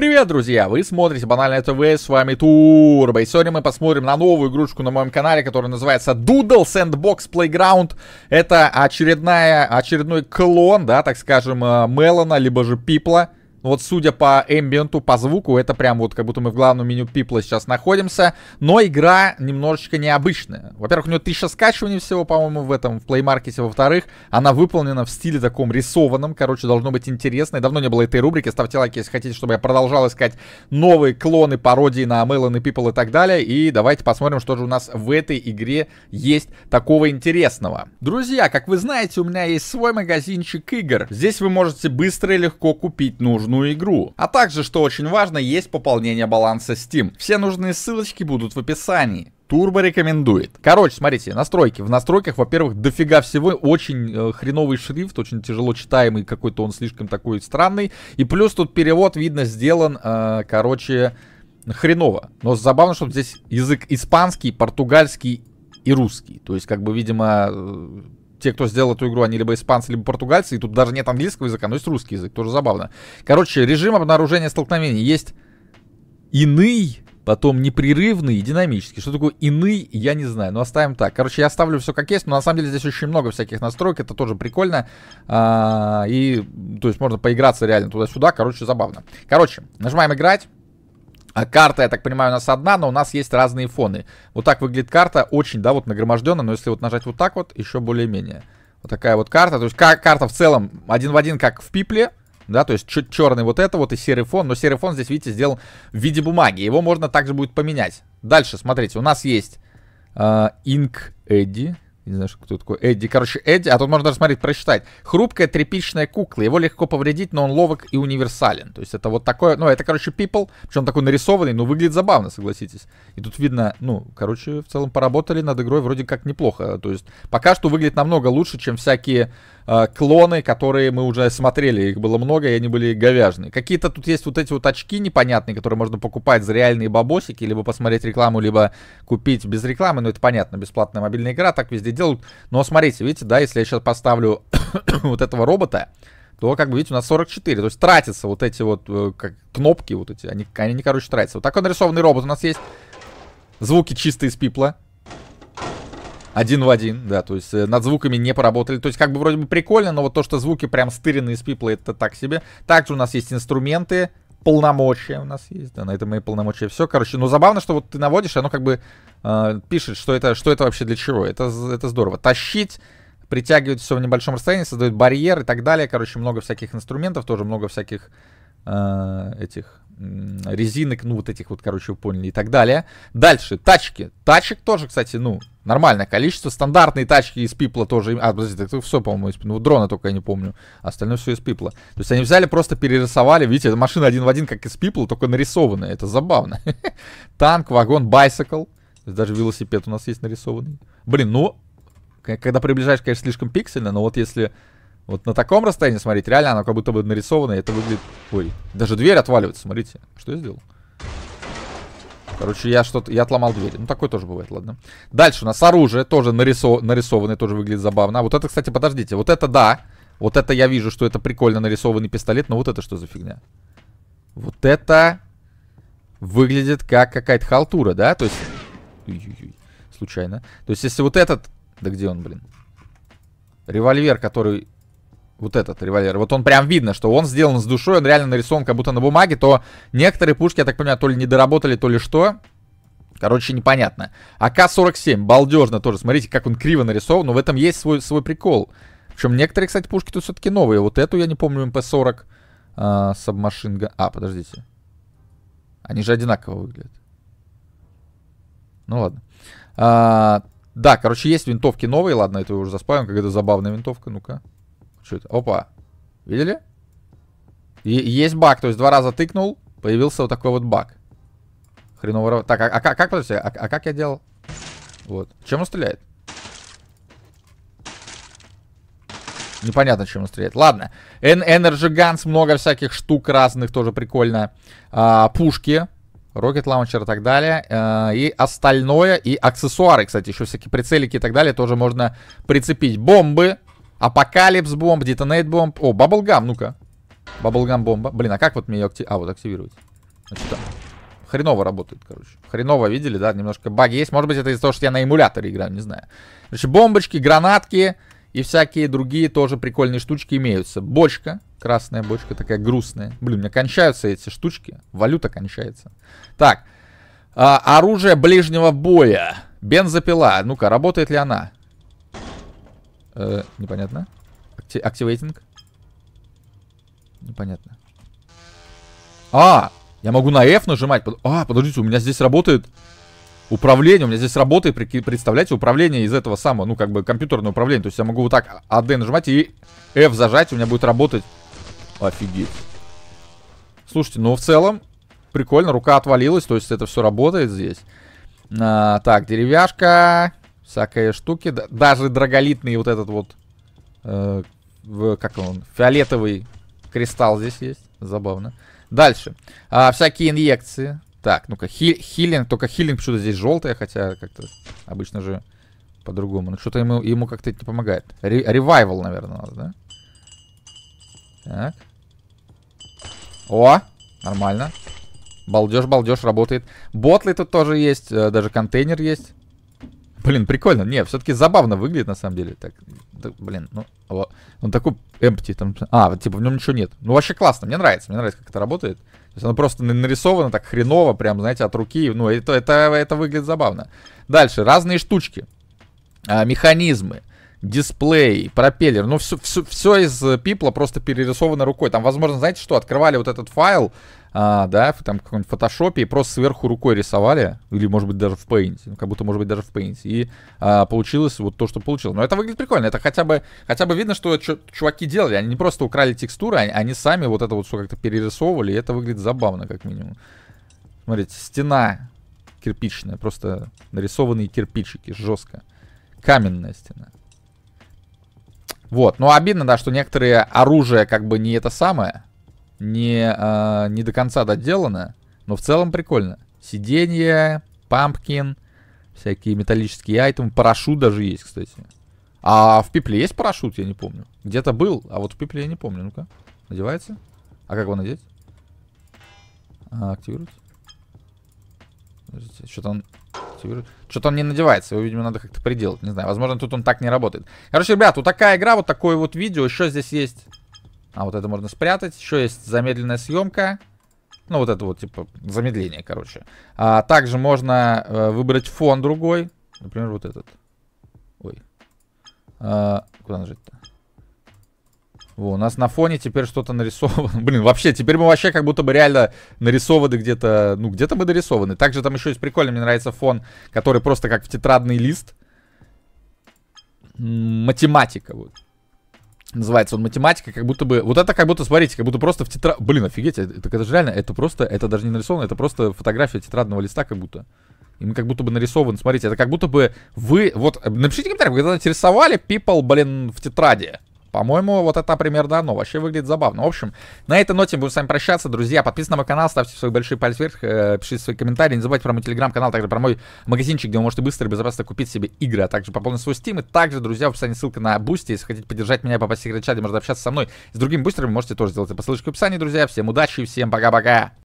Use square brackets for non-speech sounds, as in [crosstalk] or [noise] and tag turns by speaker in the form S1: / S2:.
S1: Привет, друзья! Вы смотрите Банальное ТВ, с вами Турбо. И сегодня мы посмотрим на новую игрушку на моем канале, которая называется Doodle Sandbox Playground. Это очередная, очередной клон, да, так скажем, э, Мелона, либо же Пипла. Ну вот судя по эмбиенту, по звуку, это прям вот как будто мы в главном меню Пипла сейчас находимся. Но игра немножечко необычная. Во-первых, у нее тысяча скачиваний всего, по-моему, в этом, в Play Market. Во-вторых, она выполнена в стиле таком рисованном. Короче, должно быть интересно. И давно не было этой рубрики. Ставьте лайки, если хотите, чтобы я продолжал искать новые клоны, пародии на Мэлон и Пипл и так далее. И давайте посмотрим, что же у нас в этой игре есть такого интересного. Друзья, как вы знаете, у меня есть свой магазинчик игр. Здесь вы можете быстро и легко купить нужную нужную игру. А также, что очень важно, есть пополнение баланса Steam. Все нужные ссылочки будут в описании. Турбо рекомендует. Короче, смотрите, настройки. В настройках, во-первых, дофига всего. Очень э, хреновый шрифт, очень тяжело читаемый, какой-то он слишком такой странный. И плюс тут перевод, видно, сделан, э, короче, хреново. Но забавно, что здесь язык испанский, португальский и русский. То есть, как бы, видимо, э, те, кто сделал эту игру, они либо испанцы, либо португальцы, и тут даже нет английского языка, но есть русский язык, тоже забавно. Короче, режим обнаружения столкновений есть иный, потом непрерывный и динамический. Что такое иный, я не знаю, но оставим так. Короче, я оставлю все как есть, но на самом деле здесь очень много всяких настроек, это тоже прикольно. А, и, то есть, можно поиграться реально туда-сюда, короче, забавно. Короче, нажимаем играть. А карта, я так понимаю, у нас одна, но у нас есть разные фоны. Вот так выглядит карта, очень, да, вот нагроможденно, но если вот нажать вот так вот, еще более-менее. Вот такая вот карта, то есть кар карта в целом один в один, как в пипле, да, то есть чуть черный вот это вот и серый фон, но серый фон здесь, видите, сделан в виде бумаги, его можно также будет поменять. Дальше, смотрите, у нас есть э, Ink Eddy, не знаю, кто такой Эдди. Короче, Эдди, а тут можно даже смотреть, прочитать. Хрупкая тряпичная кукла. Его легко повредить, но он ловок и универсален. То есть это вот такое, ну, это, короче, people, причем такой нарисованный, но выглядит забавно, согласитесь. И тут видно, ну, короче, в целом поработали над игрой вроде как неплохо. То есть пока что выглядит намного лучше, чем всякие а, клоны, которые мы уже смотрели, их было много, и они были говяжные. Какие-то тут есть вот эти вот очки непонятные, которые можно покупать за реальные бабосики, либо посмотреть рекламу, либо купить без рекламы, ну это понятно, бесплатная мобильная игра, так везде делают. Но смотрите, видите, да, если я сейчас поставлю [coughs] вот этого робота, то, как бы видите, у нас 44. То есть тратятся вот эти вот э, как, кнопки вот эти. Они, они, короче, тратятся. Вот такой нарисованный робот у нас есть. Звуки чистые из пипла. Один в один, да, то есть э, над звуками не поработали. То есть как бы вроде бы прикольно, но вот то, что звуки прям стырены из пипла, это так себе. Также у нас есть инструменты, полномочия у нас есть, да, на это мои полномочия все. Короче, ну забавно, что вот ты наводишь, оно как бы э, пишет, что это, что это вообще для чего. Это, это здорово. Тащить притягивать все в небольшом расстоянии, создает барьер и так далее. Короче, много всяких инструментов, тоже много всяких э, этих резинок, ну, вот этих вот, короче, вы поняли, и так далее. Дальше, тачки. Тачек тоже, кстати, ну, нормальное количество. Стандартные тачки из Пипла тоже... А, подожди, это все, по-моему, из... Ну, дрона только я не помню. Остальное все из Пипла. То есть они взяли, просто перерисовали. Видите, это машина один в один, как из Пипла, только нарисованная. Это забавно. [laughs] Танк, вагон, байсикл. Даже велосипед у нас есть нарисованный. Блин, ну, когда приближаешь, конечно, слишком пиксельно, но вот если вот на таком расстоянии, смотрите, реально оно как будто бы нарисовано, и это выглядит... Ой, даже дверь отваливается, смотрите. Что я сделал? Короче, я что-то... Я отломал дверь. Ну, такое тоже бывает, ладно. Дальше у нас оружие, тоже нарисо... нарисованное, тоже выглядит забавно. А вот это, кстати, подождите, вот это да. Вот это я вижу, что это прикольно нарисованный пистолет, но вот это что за фигня? Вот это выглядит как какая-то халтура, да? То есть... Ой-ой-ой, случайно. То есть, если вот этот... Да где он, блин? Револьвер, который вот этот револьвер. Вот он прям видно, что он сделан с душой, он реально нарисован как будто на бумаге, то некоторые пушки, я так понимаю, то ли не доработали, то ли что. Короче, непонятно. АК-47, балдежно тоже. Смотрите, как он криво нарисован, но в этом есть свой, свой прикол. Причем некоторые, кстати, пушки тут все-таки новые. Вот эту я не помню, МП-40 эм э, а, а, подождите. Они же одинаково выглядят. Ну ладно. А, да, короче, есть винтовки новые. Ладно, это уже заспавим. Какая-то забавная винтовка. Ну-ка. Что это? Опа. Видели? И есть баг, то есть два раза тыкнул, появился вот такой вот баг. Хреново. Так, а, а как, подожди, а, а как я делал? Вот. Чем он стреляет? Непонятно, чем он стреляет. Ладно. En Energy Guns, много всяких штук разных, тоже прикольно. А, пушки. Rocket Launcher и так далее. А, и остальное. И аксессуары, кстати, еще всякие прицелики и так далее тоже можно прицепить. Бомбы. Апокалипс бомб, детонейт бомб. О, баблгам, ну-ка. Баблгам бомба. Блин, а как вот мне ее активировать? А, вот активировать. Значит, Хреново работает, короче. Хреново, видели, да? Немножко баги есть. Может быть, это из-за того, что я на эмуляторе играю, не знаю. Значит, бомбочки, гранатки и всякие другие тоже прикольные штучки имеются. Бочка, красная бочка, такая грустная. Блин, у меня кончаются эти штучки. Валюта кончается. Так, а, оружие ближнего боя. Бензопила. Ну-ка, работает ли она? Э, непонятно. Акти активейтинг. Непонятно. А! Я могу на F нажимать. Под... А, подождите, у меня здесь работает управление. У меня здесь работает, представляете, управление из этого самого, ну, как бы компьютерное управление. То есть я могу вот так AD а нажимать и F зажать, у меня будет работать. Офигеть. Слушайте, ну, в целом, прикольно, рука отвалилась, то есть это все работает здесь. А, так, деревяшка всякие штуки. Даже драголитный вот этот вот, э, в, как он, фиолетовый кристалл здесь есть. Забавно. Дальше. А, всякие инъекции. Так, ну-ка, хи хилинг. Только хилинг почему-то здесь желтая, хотя как-то обычно же по-другому. ну что-то ему, ему как-то не помогает. Ревайвал, наверное, надо, да? Так. О, нормально. Балдеж, балдеж, работает. Ботлы тут тоже есть, э, даже контейнер есть. Блин, прикольно. Не, все-таки забавно выглядит на самом деле. Так, так блин, ну, о, он такой empty. Там, а, типа в нем ничего нет. Ну, вообще классно, мне нравится. Мне нравится, как это работает. То есть оно просто нарисовано так хреново, прям, знаете, от руки. Ну, это, это, это выглядит забавно. Дальше, разные штучки. А, механизмы дисплей, пропеллер, ну все, все, все из пипла просто перерисовано рукой. Там, возможно, знаете что, открывали вот этот файл, а, да, там каком-нибудь фотошопе и просто сверху рукой рисовали, или, может быть, даже в Paint, ну, как будто, может быть, даже в Paint, и а, получилось вот то, что получилось. Но это выглядит прикольно, это хотя бы, хотя бы видно, что чуваки делали, они не просто украли текстуры, они, а, они сами вот это вот все как-то перерисовывали, и это выглядит забавно, как минимум. Смотрите, стена кирпичная, просто нарисованные кирпичики, жестко. Каменная стена. Вот, но ну, обидно, да, что некоторые оружия как бы не это самое, не, а, не до конца доделано, но в целом прикольно. Сиденье, пампкин, всякие металлические айтемы, парашют даже есть, кстати. А в пипле есть парашют, я не помню. Где-то был, а вот в пипле я не помню. Ну-ка, надевается? А как его надеть? А, активировать? Что-то он Что-то он не надевается. Его, видимо, надо как-то приделать. Не знаю. Возможно, тут он так не работает. Короче, ребят, вот такая игра, вот такое вот видео. Еще здесь есть а вот это можно спрятать. Еще есть замедленная съемка. Ну, вот это вот, типа, замедление, короче. А, также можно э, выбрать фон другой. Например, вот этот. Ой. А, куда нажать-то? Во, у нас на фоне теперь что-то нарисовано. [laughs] Блин, вообще, теперь мы вообще как будто бы реально нарисованы где-то... Ну, где-то мы дорисованы. Также там еще есть прикольный, мне нравится фон, который просто как в тетрадный лист. Математика, вот. Называется он математика, как будто бы... Вот это как будто, смотрите, как будто просто в тетра... Блин, офигеть, это, это же реально, это просто, это даже не нарисовано, это просто фотография тетрадного листа как будто. и мы как будто бы нарисован, смотрите, это как будто бы вы... Вот, напишите комментарий, вы когда-нибудь people, блин, в тетради? По-моему, вот это примерно, дано. Вообще выглядит забавно. В общем, на этой ноте будем с вами прощаться. Друзья, подписывайтесь на мой канал, ставьте свои большие пальцы вверх, э, пишите свои комментарии. Не забывайте про мой телеграм-канал, также про мой магазинчик, где вы можете быстро и безопасно купить себе игры, а также пополнить свой стим. И также, друзья, в описании ссылка на бусти. Если хотите поддержать меня, попасть в секрет чат, где можно общаться со мной с другими бустерами, можете тоже сделать это по ссылочке в описании, друзья. Всем удачи и всем пока-пока.